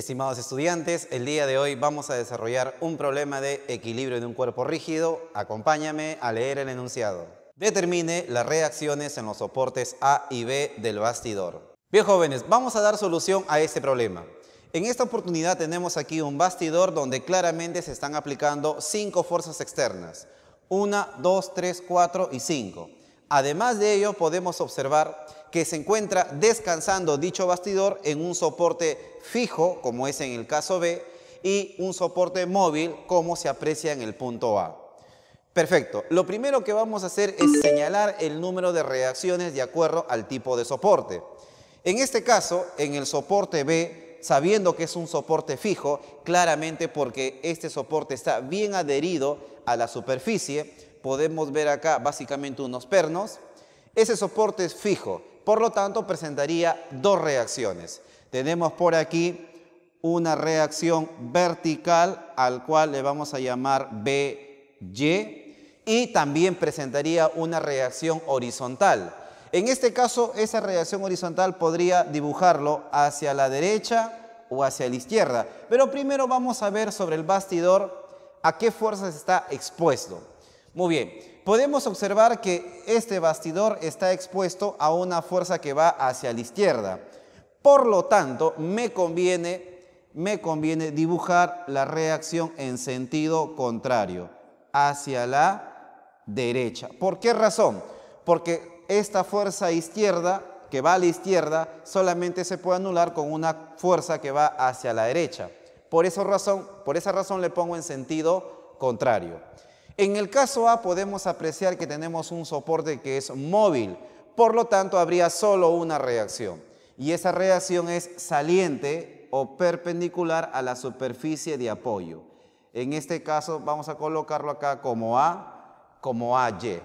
Estimados estudiantes, el día de hoy vamos a desarrollar un problema de equilibrio de un cuerpo rígido. Acompáñame a leer el enunciado. Determine las reacciones en los soportes A y B del bastidor. Bien jóvenes, vamos a dar solución a este problema. En esta oportunidad tenemos aquí un bastidor donde claramente se están aplicando cinco fuerzas externas. Una, dos, 3, cuatro y 5. Además de ello, podemos observar que se encuentra descansando dicho bastidor en un soporte fijo, como es en el caso B, y un soporte móvil, como se aprecia en el punto A. Perfecto. Lo primero que vamos a hacer es señalar el número de reacciones de acuerdo al tipo de soporte. En este caso, en el soporte B, sabiendo que es un soporte fijo, claramente porque este soporte está bien adherido a la superficie, podemos ver acá básicamente unos pernos. Ese soporte es fijo, por lo tanto presentaría dos reacciones. Tenemos por aquí una reacción vertical al cual le vamos a llamar BY y también presentaría una reacción horizontal. En este caso, esa reacción horizontal podría dibujarlo hacia la derecha o hacia la izquierda. Pero primero vamos a ver sobre el bastidor a qué fuerzas está expuesto. Muy bien, podemos observar que este bastidor está expuesto a una fuerza que va hacia la izquierda. Por lo tanto, me conviene, me conviene dibujar la reacción en sentido contrario, hacia la derecha. ¿Por qué razón? Porque esta fuerza izquierda, que va a la izquierda, solamente se puede anular con una fuerza que va hacia la derecha. Por razón, por esa razón le pongo en sentido contrario. En el caso A podemos apreciar que tenemos un soporte que es móvil, por lo tanto habría solo una reacción y esa reacción es saliente o perpendicular a la superficie de apoyo. En este caso vamos a colocarlo acá como A, como AY.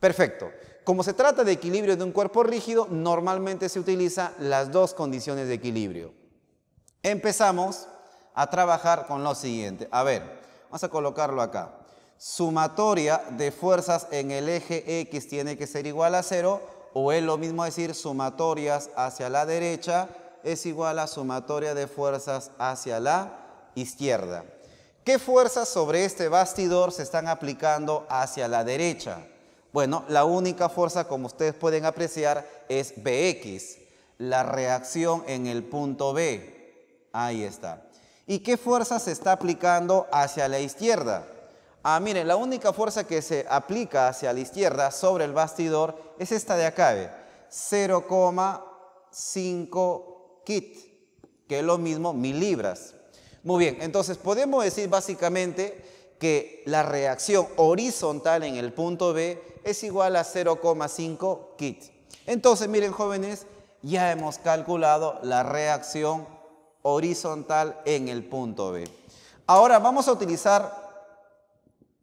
Perfecto. Como se trata de equilibrio de un cuerpo rígido, normalmente se utilizan las dos condiciones de equilibrio. Empezamos a trabajar con lo siguiente. A ver, vamos a colocarlo acá sumatoria de fuerzas en el eje X tiene que ser igual a cero, o es lo mismo decir sumatorias hacia la derecha es igual a sumatoria de fuerzas hacia la izquierda. ¿Qué fuerzas sobre este bastidor se están aplicando hacia la derecha? Bueno, la única fuerza, como ustedes pueden apreciar, es BX, la reacción en el punto B. Ahí está. ¿Y qué fuerza se está aplicando hacia la izquierda? Ah, miren, la única fuerza que se aplica hacia la izquierda sobre el bastidor es esta de acá, ¿ve? 0,5 kit, que es lo mismo mil libras. Muy bien, entonces podemos decir básicamente que la reacción horizontal en el punto B es igual a 0,5 kit. Entonces, miren jóvenes, ya hemos calculado la reacción horizontal en el punto B. Ahora vamos a utilizar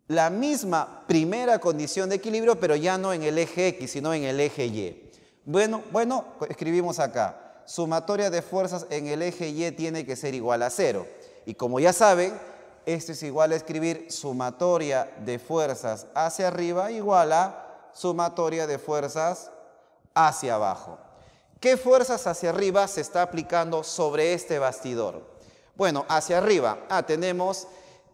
la misma primera condición de equilibrio, pero ya no en el eje X, sino en el eje Y. Bueno, bueno, escribimos acá, sumatoria de fuerzas en el eje Y tiene que ser igual a cero. Y como ya saben, esto es igual a escribir sumatoria de fuerzas hacia arriba igual a sumatoria de fuerzas hacia abajo. ¿Qué fuerzas hacia arriba se está aplicando sobre este bastidor? Bueno, hacia arriba, ah, tenemos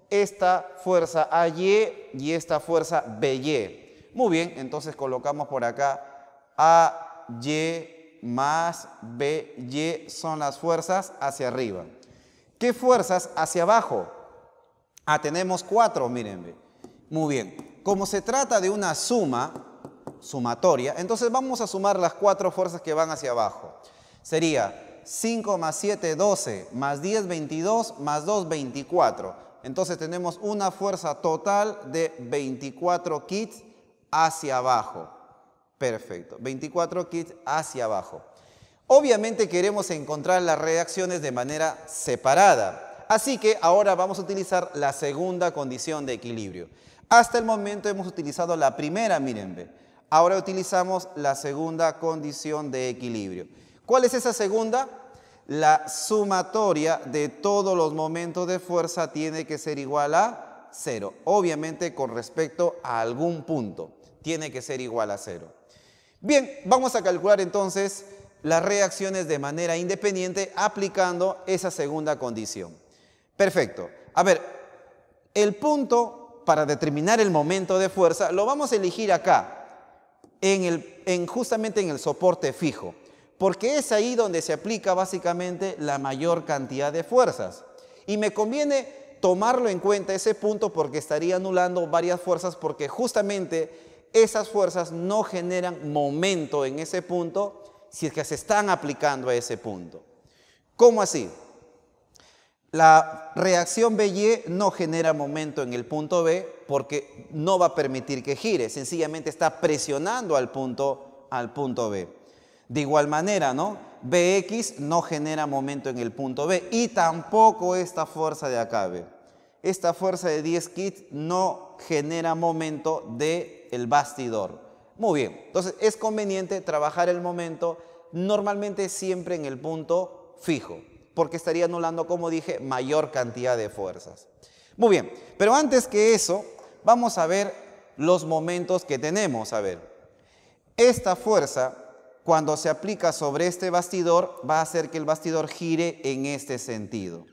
esta fuerza AY y esta fuerza BY. Muy bien, entonces colocamos por acá AY más BY son las fuerzas hacia arriba. ¿Qué fuerzas hacia abajo? Ah, tenemos cuatro, miren. Muy bien. Como se trata de una suma, sumatoria, entonces vamos a sumar las cuatro fuerzas que van hacia abajo. Sería 5 más 7, 12, más 10, 22, más 2, 24. Entonces tenemos una fuerza total de 24 kits hacia abajo. Perfecto, 24 kits hacia abajo. Obviamente queremos encontrar las reacciones de manera separada. Así que ahora vamos a utilizar la segunda condición de equilibrio. Hasta el momento hemos utilizado la primera, miren, ahora utilizamos la segunda condición de equilibrio. ¿Cuál es esa segunda? la sumatoria de todos los momentos de fuerza tiene que ser igual a cero. Obviamente con respecto a algún punto, tiene que ser igual a cero. Bien, vamos a calcular entonces las reacciones de manera independiente aplicando esa segunda condición. Perfecto. A ver, el punto para determinar el momento de fuerza lo vamos a elegir acá, en justamente en el soporte fijo porque es ahí donde se aplica básicamente la mayor cantidad de fuerzas. Y me conviene tomarlo en cuenta ese punto porque estaría anulando varias fuerzas porque justamente esas fuerzas no generan momento en ese punto si es que se están aplicando a ese punto. ¿Cómo así? La reacción BY e no genera momento en el punto B porque no va a permitir que gire, sencillamente está presionando al punto, al punto B. De igual manera, ¿no? Bx no genera momento en el punto B y tampoco esta fuerza de acá, B. Esta fuerza de 10 kits no genera momento del el bastidor. Muy bien, entonces es conveniente trabajar el momento normalmente siempre en el punto fijo, porque estaría anulando, como dije, mayor cantidad de fuerzas. Muy bien, pero antes que eso, vamos a ver los momentos que tenemos. A ver, esta fuerza cuando se aplica sobre este bastidor, va a hacer que el bastidor gire en este sentido,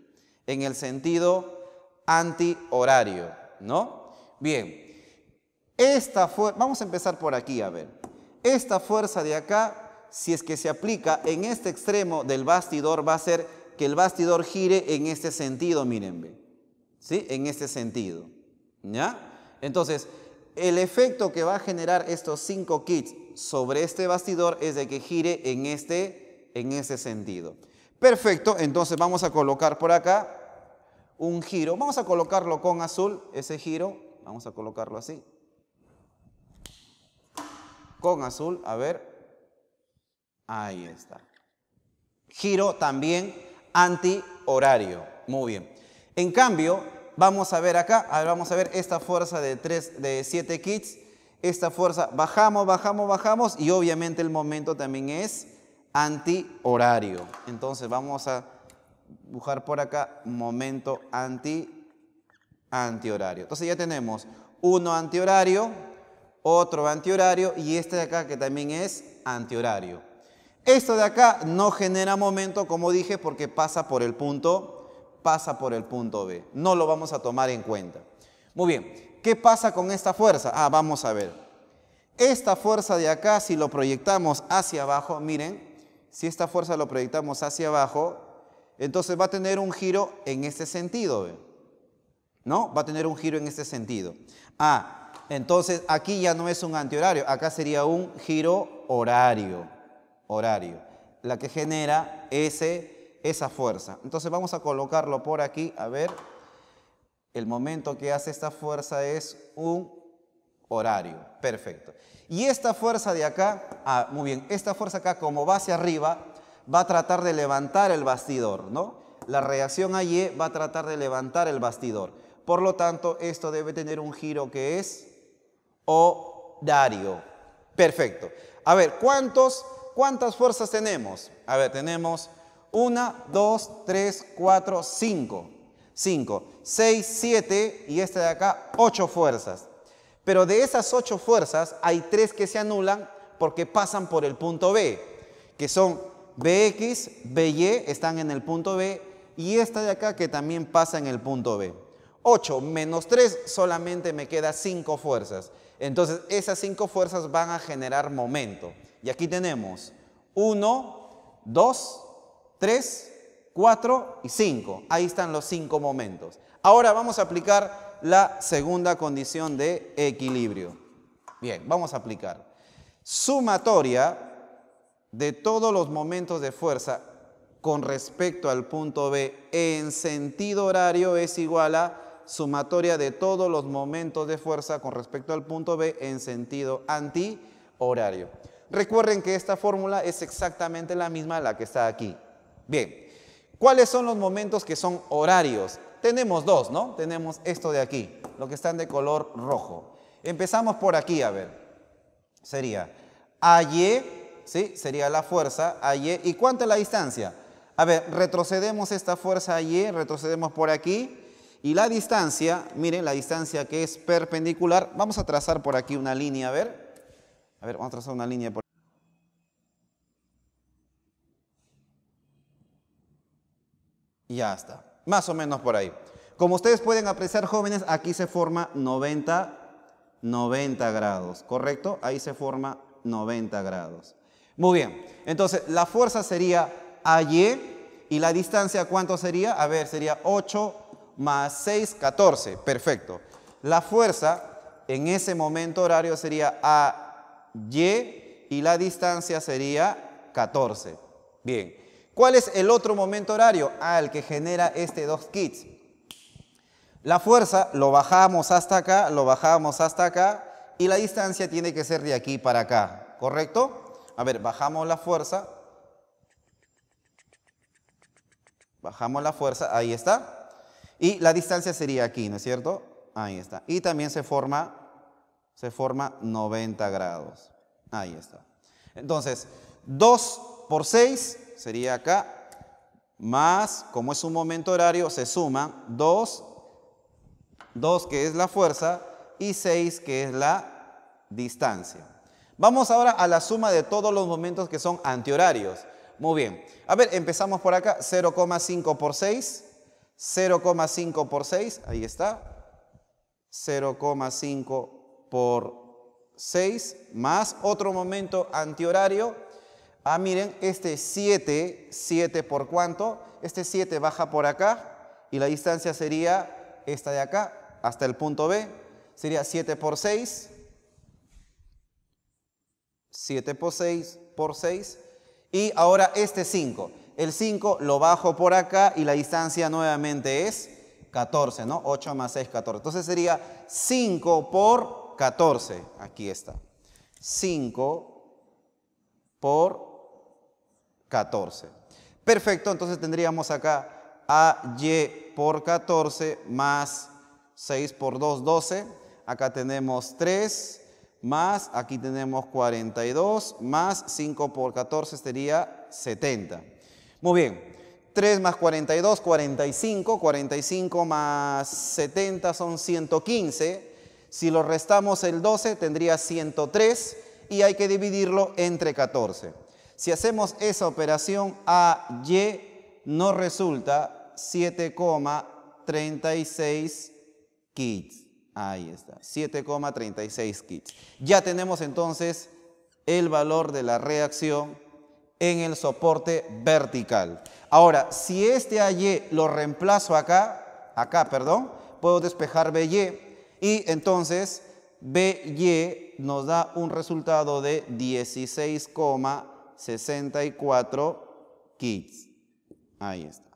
en el sentido antihorario, ¿no? Bien, esta fuerza, vamos a empezar por aquí, a ver. Esta fuerza de acá, si es que se aplica en este extremo del bastidor, va a hacer que el bastidor gire en este sentido, miren, ¿sí? En este sentido, ¿ya? Entonces, el efecto que va a generar estos cinco kits sobre este bastidor es de que gire en este, en este sentido. Perfecto, entonces vamos a colocar por acá un giro. Vamos a colocarlo con azul, ese giro. Vamos a colocarlo así. Con azul, a ver. Ahí está. Giro también antihorario. Muy bien. En cambio, vamos a ver acá, vamos a ver esta fuerza de, 3, de 7 kits esta fuerza, bajamos, bajamos, bajamos y obviamente el momento también es antihorario. Entonces vamos a dibujar por acá momento anti antihorario. Entonces ya tenemos uno antihorario, otro antihorario y este de acá que también es antihorario. Esto de acá no genera momento, como dije, porque pasa por el punto, pasa por el punto B. No lo vamos a tomar en cuenta. Muy bien, ¿Qué pasa con esta fuerza? Ah, vamos a ver. Esta fuerza de acá, si lo proyectamos hacia abajo, miren, si esta fuerza lo proyectamos hacia abajo, entonces va a tener un giro en este sentido, ¿no? Va a tener un giro en este sentido. Ah, entonces aquí ya no es un antihorario, acá sería un giro horario, horario, la que genera ese, esa fuerza. Entonces vamos a colocarlo por aquí, a ver el momento que hace esta fuerza es un horario. Perfecto. Y esta fuerza de acá, ah, muy bien, esta fuerza acá como va hacia arriba, va a tratar de levantar el bastidor, ¿no? La reacción a va a tratar de levantar el bastidor. Por lo tanto, esto debe tener un giro que es horario. Perfecto. A ver, ¿cuántos, ¿cuántas fuerzas tenemos? A ver, tenemos una, dos, tres, cuatro, cinco. 5, 6, 7 y esta de acá, 8 fuerzas. Pero de esas 8 fuerzas hay 3 que se anulan porque pasan por el punto B, que son BX, BY, están en el punto B, y esta de acá que también pasa en el punto B. 8 menos 3 solamente me queda 5 fuerzas. Entonces esas 5 fuerzas van a generar momento. Y aquí tenemos 1, 2, 3, 4 y 5. Ahí están los cinco momentos. Ahora vamos a aplicar la segunda condición de equilibrio. Bien, vamos a aplicar. Sumatoria de todos los momentos de fuerza con respecto al punto B en sentido horario es igual a sumatoria de todos los momentos de fuerza con respecto al punto B en sentido antihorario. Recuerden que esta fórmula es exactamente la misma a la que está aquí. Bien, ¿Cuáles son los momentos que son horarios? Tenemos dos, ¿no? Tenemos esto de aquí, lo que están de color rojo. Empezamos por aquí, a ver. Sería AY, ¿sí? Sería la fuerza AY. ¿Y cuánta es la distancia? A ver, retrocedemos esta fuerza AY, retrocedemos por aquí. Y la distancia, miren, la distancia que es perpendicular. Vamos a trazar por aquí una línea, a ver. A ver, vamos a trazar una línea por ya está. Más o menos por ahí. Como ustedes pueden apreciar, jóvenes, aquí se forma 90, 90 grados, ¿correcto? Ahí se forma 90 grados. Muy bien, entonces la fuerza sería AY y la distancia, ¿cuánto sería? A ver, sería 8 más 6, 14, perfecto. La fuerza en ese momento horario sería AY y la distancia sería 14. Bien, ¿Cuál es el otro momento horario? Al ah, que genera este dos kits. La fuerza lo bajamos hasta acá, lo bajamos hasta acá y la distancia tiene que ser de aquí para acá, ¿correcto? A ver, bajamos la fuerza. Bajamos la fuerza, ahí está. Y la distancia sería aquí, ¿no es cierto? Ahí está. Y también se forma, se forma 90 grados. Ahí está. Entonces, 2 por 6 sería acá, más, como es un momento horario, se suman 2, 2 que es la fuerza y 6 que es la distancia. Vamos ahora a la suma de todos los momentos que son antihorarios. Muy bien. A ver, empezamos por acá. 0,5 por 6. 0,5 por 6. Ahí está. 0,5 por 6. Más otro momento antihorario. Ah, miren, este 7, 7 por cuánto, este 7 baja por acá y la distancia sería esta de acá hasta el punto B. Sería 7 por 6, 7 por 6 por 6 y ahora este 5. El 5 lo bajo por acá y la distancia nuevamente es 14, ¿no? 8 más 6, 14. Entonces sería 5 por 14. Aquí está. 5 por 14. Perfecto, entonces tendríamos acá AY por 14 más 6 por 2, 12. Acá tenemos 3 más, aquí tenemos 42, más 5 por 14 sería 70. Muy bien, 3 más 42, 45, 45 más 70 son 115. Si lo restamos el 12 tendría 103 y hay que dividirlo entre 14. Si hacemos esa operación AY, nos resulta 7,36 kits. Ahí está, 7,36 kits. Ya tenemos entonces el valor de la reacción en el soporte vertical. Ahora, si este AY lo reemplazo acá, acá, perdón, puedo despejar BY y entonces BY nos da un resultado de 16,36. 64 kits. Ahí está.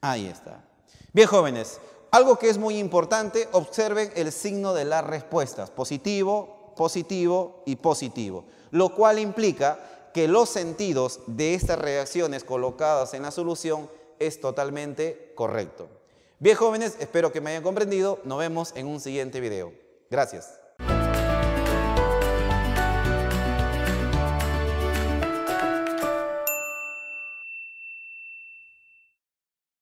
Ahí está. Bien, jóvenes, algo que es muy importante, observen el signo de las respuestas, positivo, positivo y positivo, lo cual implica que los sentidos de estas reacciones colocadas en la solución es totalmente correcto. Bien, jóvenes, espero que me hayan comprendido. Nos vemos en un siguiente video. Gracias.